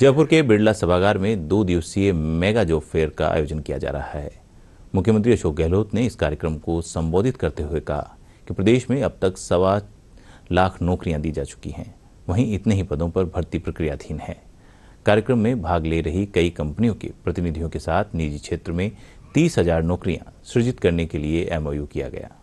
जयपुर के बिरला सभागार में दो दिवसीय मेगा जॉब फेयर का आयोजन किया जा रहा है मुख्यमंत्री अशोक गहलोत ने इस कार्यक्रम को संबोधित करते हुए कहा कि प्रदेश में अब तक सवा लाख नौकरियां दी जा चुकी हैं वहीं इतने ही पदों पर भर्ती प्रक्रियाधीन है कार्यक्रम में भाग ले रही कई कंपनियों के प्रतिनिधियों के साथ निजी क्षेत्र में तीस हजार नौकरियां सृजित करने के लिए एमओयू किया गया